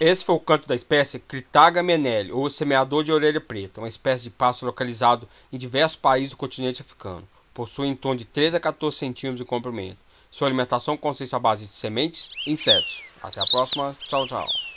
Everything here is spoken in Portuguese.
Esse foi o canto da espécie Critaga menelli, ou semeador de orelha preta, uma espécie de pássaro localizado em diversos países do continente africano. Possui em torno de 3 a 14 centímetros de comprimento. Sua alimentação consiste à base de sementes e insetos. Até a próxima. Tchau, tchau.